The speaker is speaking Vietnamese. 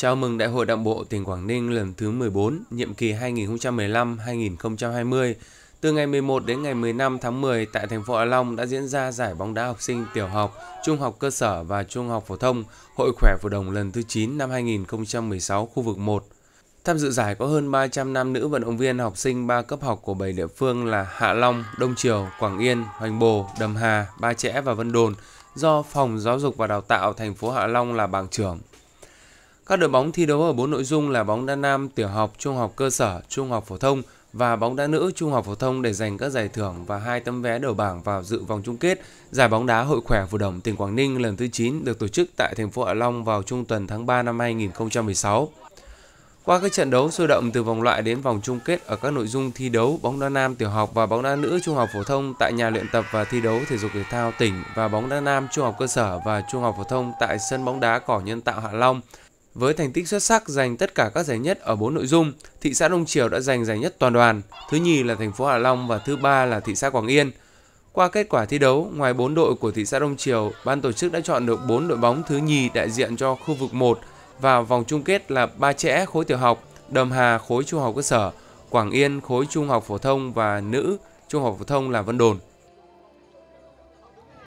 Chào mừng Đại hội Đảng bộ tỉnh Quảng Ninh lần thứ 14, nhiệm kỳ 2015-2020. Từ ngày 11 đến ngày 15 tháng 10 tại thành phố Hạ Long đã diễn ra giải bóng đá học sinh tiểu học, trung học cơ sở và trung học phổ thông Hội khỏe phổ đồng lần thứ 9 năm 2016 khu vực 1. Tham dự giải có hơn 300 nam nữ vận động viên học sinh ba cấp học của 7 địa phương là Hạ Long, Đông Triều, Quảng Yên, Hoành Bồ, Đầm Hà, Ba Chẽ và Vân Đồn do Phòng Giáo dục và Đào tạo thành phố Hạ Long là bảng trưởng. Các đội bóng thi đấu ở 4 nội dung là bóng đá nam, tiểu học, trung học cơ sở, trung học phổ thông và bóng đá nữ trung học phổ thông để giành các giải thưởng và hai tấm vé đầu bảng vào dự vòng chung kết giải bóng đá hội khỏe phù đồng tỉnh Quảng Ninh lần thứ 9 được tổ chức tại thành phố Hạ Long vào trung tuần tháng 3 năm 2016. Qua các trận đấu sôi động từ vòng loại đến vòng chung kết ở các nội dung thi đấu bóng đá nam tiểu học và bóng đá nữ trung học phổ thông tại nhà luyện tập và thi đấu thể dục thể thao tỉnh và bóng đá nam trung học cơ sở và trung học phổ thông tại sân bóng đá cỏ nhân tạo Hạ Long – với thành tích xuất sắc giành tất cả các giải nhất ở 4 nội dung, thị xã Đông Triều đã giành giải nhất toàn đoàn, thứ nhì là thành phố Hạ Long và thứ ba là thị xã Quảng Yên. Qua kết quả thi đấu, ngoài 4 đội của thị xã Đông Triều, ban tổ chức đã chọn được 4 đội bóng thứ nhì đại diện cho khu vực 1 và vòng chung kết là Ba trẻ khối tiểu học, Đầm Hà khối trung học cơ sở, Quảng Yên khối trung học phổ thông và nữ trung học phổ thông là Vân Đồn.